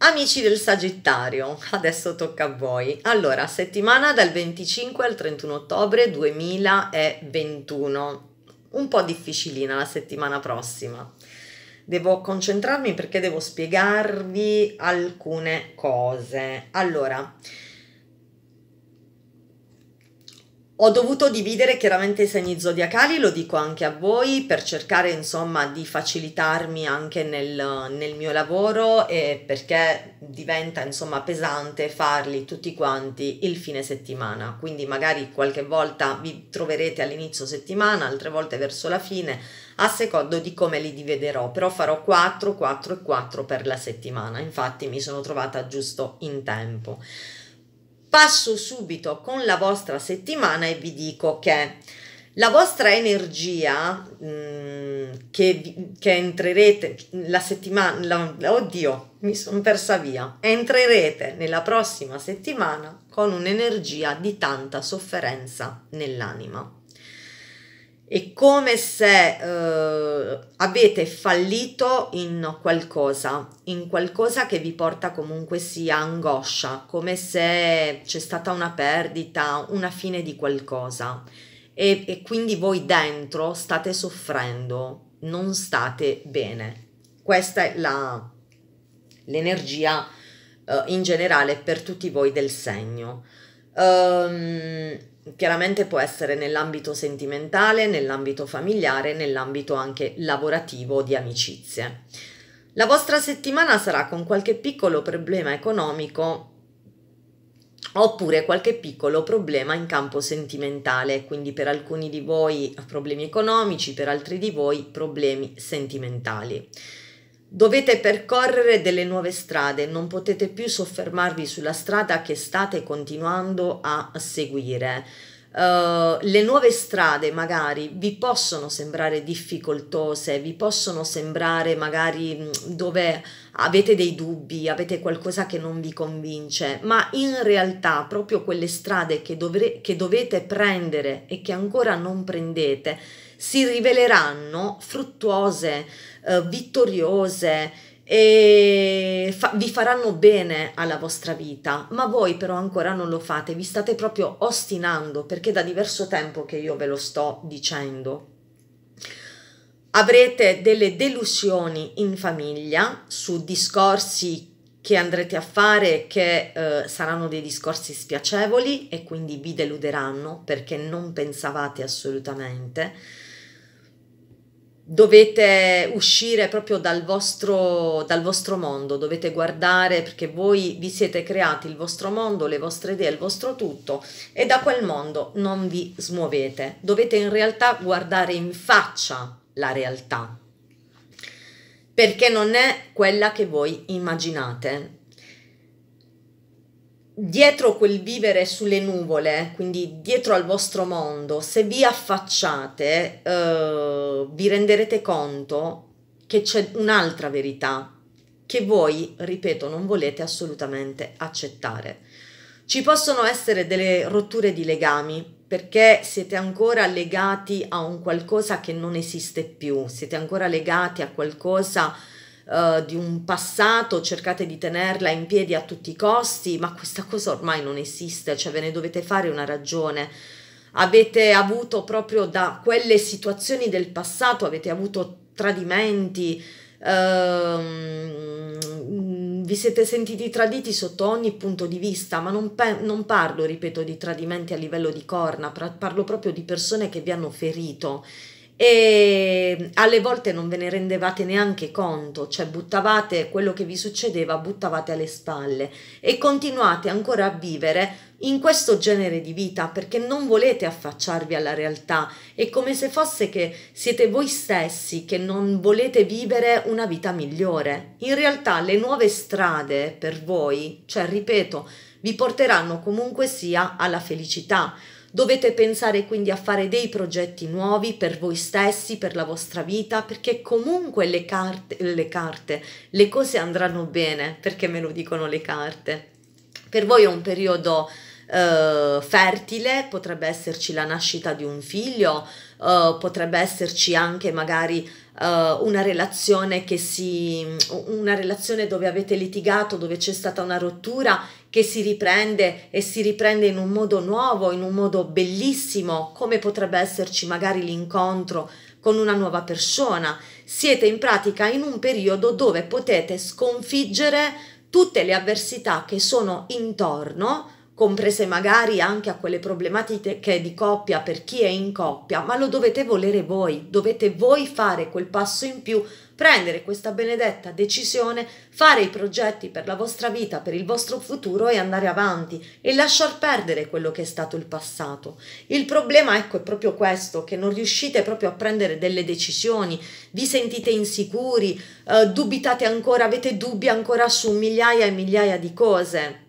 Amici del Sagittario, adesso tocca a voi. Allora, settimana dal 25 al 31 ottobre 2021. Un po' difficilina la settimana prossima. Devo concentrarmi perché devo spiegarvi alcune cose. Allora, ho dovuto dividere chiaramente i segni zodiacali, lo dico anche a voi, per cercare insomma di facilitarmi anche nel, nel mio lavoro e perché diventa insomma pesante farli tutti quanti il fine settimana. Quindi magari qualche volta vi troverete all'inizio settimana, altre volte verso la fine, a secondo di come li dividerò, però farò 4, 4 e 4 per la settimana. Infatti mi sono trovata giusto in tempo. Passo subito con la vostra settimana e vi dico che la vostra energia mh, mm, che, che, entrerete la settimana, la, oddio, mi sono persa via, entrerete nella prossima settimana con un'energia di tanta sofferenza nell'anima. È come se eh, eh, avete fallito in qualcosa, in qualcosa che vi porta comunque sia angoscia, come se c'è stata una perdita, una fine di qualcosa e, e quindi voi dentro state soffrendo, non state bene. Questa è la, l'energia eh, in generale per tutti voi del segno. Um, chiaramente può essere nell'ambito sentimentale, nell'ambito familiare, nell'ambito anche lavorativo di amicizie. La vostra settimana sarà con qualche piccolo problema economico oppure qualche piccolo problema in campo sentimentale, quindi per alcuni di voi problemi economici, per altri di voi problemi sentimentali. Dovete percorrere delle nuove strade, non potete più soffermarvi sulla strada che state continuando a seguire. Eh, le nuove strade magari vi possono sembrare difficoltose, vi possono sembrare magari mm, dove avete dei dubbi, avete qualcosa che non vi convince, ma in realtà proprio quelle strade che, dovre- che dovete prendere e che ancora non prendete si riveleranno fruttuose, uh, vittoriose e fa vi faranno bene alla vostra vita, ma voi però ancora non lo fate, vi state proprio ostinando perché da diverso tempo che io ve lo sto dicendo. Avrete delle delusioni in famiglia su discorsi che andrete a fare che eh, saranno dei discorsi spiacevoli e quindi vi deluderanno perché non pensavate assolutamente dovete uscire proprio dal vostro, dal vostro mondo, dovete guardare perché voi vi siete creati il vostro mondo, le vostre idee, il vostro tutto e da quel mondo non vi smuovete, dovete in realtà guardare in faccia la realtà perché non è quella che voi immaginate, dietro quel vivere sulle nuvole, quindi dietro al vostro mondo, se vi affacciate, eh, vi renderete conto che c'è un'altra verità che voi, ripeto, non volete assolutamente accettare. Ci possono essere delle rotture di legami perché siete ancora legati a un qualcosa che non esiste più, siete ancora legati a qualcosa che eh, di un passato, cercate di tenerla in piedi a tutti i costi, ma questa cosa ormai non esiste, cioè ve ne dovete fare una ragione. Avete avuto proprio da quelle situazioni del passato, avete avuto tradimenti, Uh, vi siete sentiti traditi sotto ogni punto di vista, ma non, non, parlo, ripeto, di tradimenti a livello di corna, parlo proprio di persone che vi hanno ferito e alle volte non ve ne rendevate neanche conto, cioè buttavate quello che vi succedeva, buttavate alle spalle e continuate ancora a vivere in questo genere di vita perché non volete affacciarvi alla realtà, è come se fosse che siete voi stessi che non volete vivere una vita migliore. In realtà le nuove strade per voi, cioè ripeto, vi porteranno comunque sia alla felicità. Dovete pensare quindi a fare dei progetti nuovi per voi stessi, per la vostra vita, perché comunque le carte, le, carte, le cose andranno bene, perché me lo dicono le carte. Per voi è un periodo Uh, fertile, potrebbe esserci la nascita di un figlio, uh, potrebbe esserci anche magari uh, una relazione che si una relazione dove avete litigato, dove c'è stata una rottura che si riprende e si riprende in un modo nuovo, in un modo bellissimo, come potrebbe esserci magari l'incontro con una nuova persona. Siete in pratica in un periodo dove potete sconfiggere tutte le avversità che sono intorno, comprese magari anche a quelle problematiche di coppia per chi è in coppia, ma lo dovete volere voi, dovete voi fare quel passo in più prendere questa benedetta decisione, fare i progetti per la vostra vita, per il vostro futuro e andare avanti e lasciar perdere quello che è stato il passato. Il problema, ecco, è proprio questo, che non riuscite proprio a prendere delle decisioni, vi sentite insicuri, eh, dubitate ancora, avete dubbi ancora su migliaia e migliaia di cose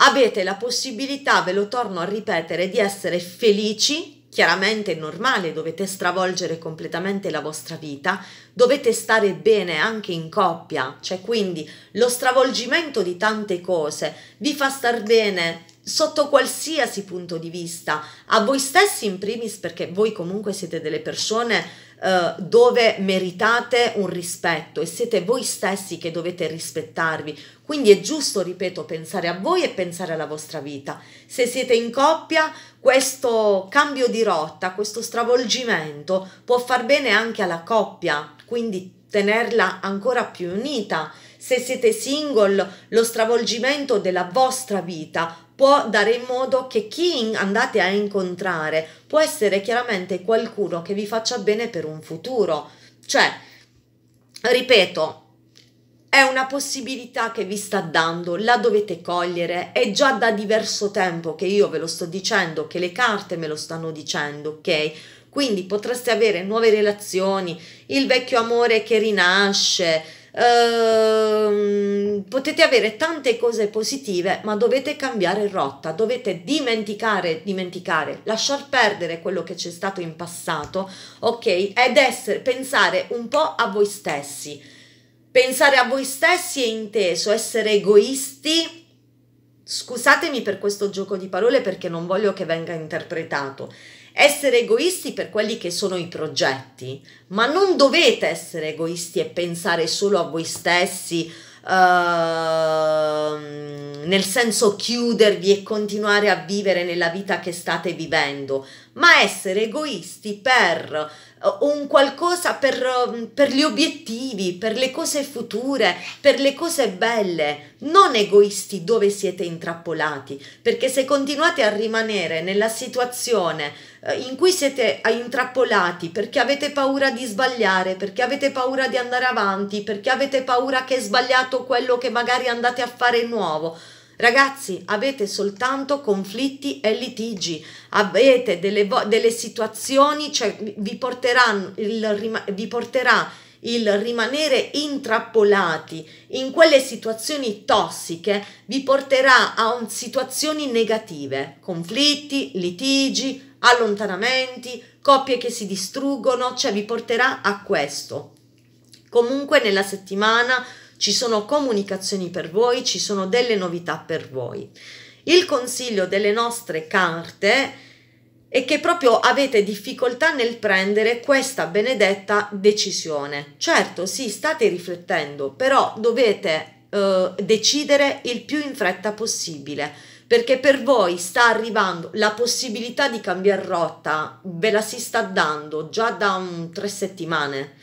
avete la possibilità, ve lo torno a ripetere, di essere felici Chiaramente è normale, dovete stravolgere completamente la vostra vita, dovete stare bene anche in coppia, cioè quindi lo stravolgimento di tante cose vi fa star bene sotto qualsiasi punto di vista, a voi stessi in primis perché voi comunque siete delle persone eh, dove meritate un rispetto e siete voi stessi che dovete rispettarvi. Quindi è giusto, ripeto, pensare a voi e pensare alla vostra vita. Se siete in coppia, questo cambio di rotta, questo stravolgimento può far bene anche alla coppia, quindi tenerla ancora più unita. Se siete single, lo stravolgimento della vostra vita può dare in modo che chi andate a incontrare può essere chiaramente qualcuno che vi faccia bene per un futuro. Cioè, ripeto, è una possibilità che vi sta dando, la dovete cogliere, è già da diverso tempo che io ve lo sto dicendo, che le carte me lo stanno dicendo, ok? Quindi potreste avere nuove relazioni, il vecchio amore che rinasce, eh, potete avere tante cose positive, ma dovete cambiare rotta, dovete dimenticare, dimenticare, lasciar perdere quello che c'è stato in passato, ok? Ed essere, pensare un po' a voi stessi. Pensare a voi stessi è inteso essere egoisti, Scusatemi per questo gioco di parole perché non voglio che venga interpretato essere egoisti per quelli che sono i progetti, ma non dovete essere egoisti e pensare solo a voi stessi, Uh, nel senso chiudervi e continuare a vivere nella vita che state vivendo, ma essere egoisti per eh, un qualcosa per, mm, per, gli obiettivi, per le cose future, per le cose belle, non egoisti dove siete intrappolati, perché se continuate a rimanere nella situazione eh, in cui siete eh, intrappolati perché avete paura di sbagliare, perché avete paura di andare avanti, perché avete paura che è sbagliato quello che magari andate a fare nuovo, Ragazzi, avete soltanto conflitti e litigi, avete delle, delle situazioni, cioè vi, il, vi porterà il rimanere intrappolati in quelle situazioni tossiche vi porterà a un, situazioni negative, conflitti, litigi, allontanamenti, coppie che si distruggono, cioè vi porterà a questo. Comunque nella settimana ci sono comunicazioni per voi, ci sono delle novità per voi. Il consiglio delle nostre carte è che proprio avete difficoltà nel prendere questa benedetta decisione. Certo, sì, state riflettendo, però dovete eh, decidere il più in fretta possibile, perché per voi sta arrivando la possibilità di cambiare rotta, ve la si sta dando già da un, tre settimane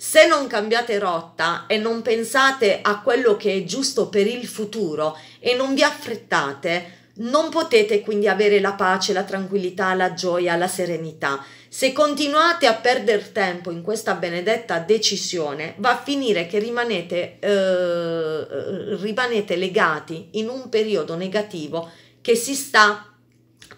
se non cambiate rotta e non pensate a quello che è giusto per il futuro e non vi affrettate, non potete quindi avere la pace, la tranquillità, la gioia, la serenità. Se continuate a perdere tempo in questa benedetta decisione, va a finire che rimanete, eh, rimanete legati in un periodo negativo che si sta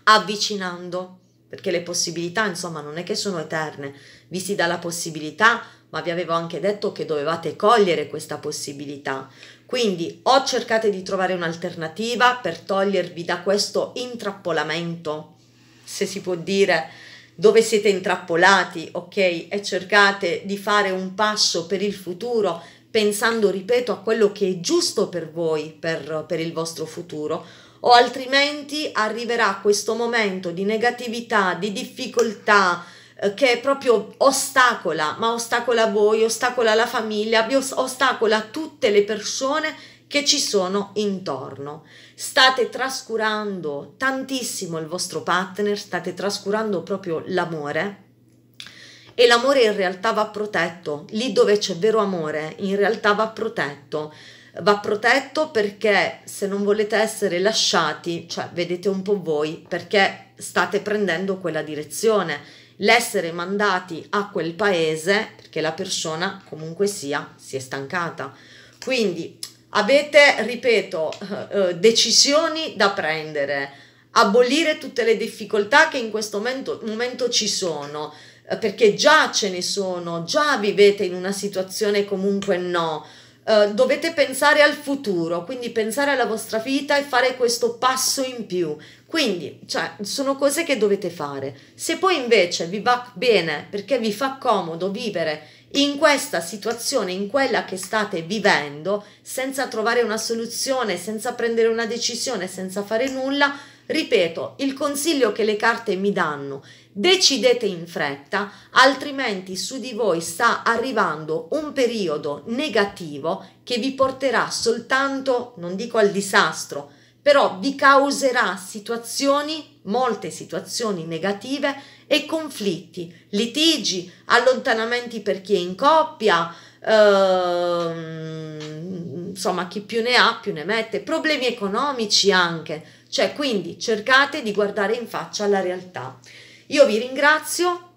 avvicinando, perché le possibilità, insomma, non è che sono eterne vi si dà la possibilità, ma vi avevo anche detto che dovevate cogliere questa possibilità. Quindi o cercate di trovare un'alternativa per togliervi da questo intrappolamento, se si può dire dove siete intrappolati, ok? E cercate di fare un passo per il futuro pensando, ripeto, a quello che è giusto per voi, per, per il vostro futuro, o altrimenti arriverà questo momento di negatività, di difficoltà, eh, che proprio ostacola, ma ostacola voi, ostacola la famiglia, ostacola tutte le persone che ci sono intorno. State trascurando tantissimo il vostro partner, state trascurando proprio l'amore e l'amore in realtà va protetto. Lì dove c'è vero amore, in realtà va protetto. Va protetto perché se non volete essere lasciati, cioè vedete un po' voi, perché state prendendo quella direzione l'essere mandati a quel paese perché la persona comunque sia si è stancata. Quindi avete, ripeto, eh, eh, decisioni da prendere, abolire tutte le difficoltà che in questo momento, momento ci sono, eh, perché già ce ne sono, già vivete in una situazione comunque no. Eh, dovete pensare al futuro, quindi pensare alla vostra vita e fare questo passo in più, quindi, cioè, sono cose che dovete fare. Se poi invece vi va bene perché vi fa comodo vivere in questa situazione, in quella che state vivendo, senza trovare una soluzione, senza prendere una decisione, senza fare nulla, ripeto, il consiglio che le carte mi danno, decidete in fretta, altrimenti su di voi sta arrivando un periodo negativo che vi porterà soltanto, non dico al disastro, però vi causerà situazioni, molte situazioni negative e conflitti, litigi, allontanamenti per chi è in coppia, ehm, insomma chi più ne ha più ne mette, problemi economici anche, cioè quindi cercate di guardare in faccia la realtà. Io vi ringrazio,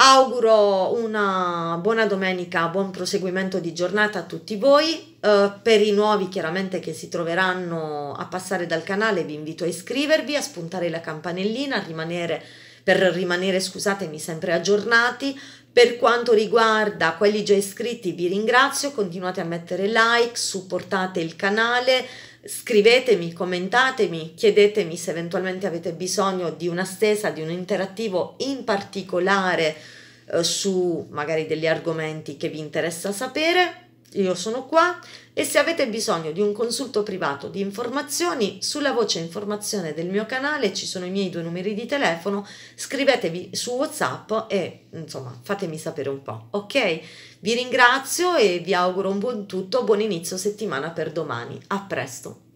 Auguro una buona domenica, buon proseguimento di giornata a tutti voi. Eh, per i nuovi chiaramente che si troveranno a passare dal canale vi invito a iscrivervi, a spuntare la campanellina, rimanere, per rimanere, scusatemi, sempre aggiornati. Per quanto riguarda quelli già iscritti vi ringrazio, continuate a mettere like, supportate il canale, scrivetemi, commentatemi, chiedetemi se eventualmente avete bisogno di una stesa, di un interattivo in particolare eh, su magari degli argomenti che vi interessa sapere io sono qua e se avete bisogno di un consulto privato di informazioni, sulla voce informazione del mio canale ci sono i miei due numeri di telefono, scrivetevi su WhatsApp e insomma fatemi sapere un po', ok? Vi ringrazio e vi auguro un buon tutto, buon inizio settimana per domani. A presto!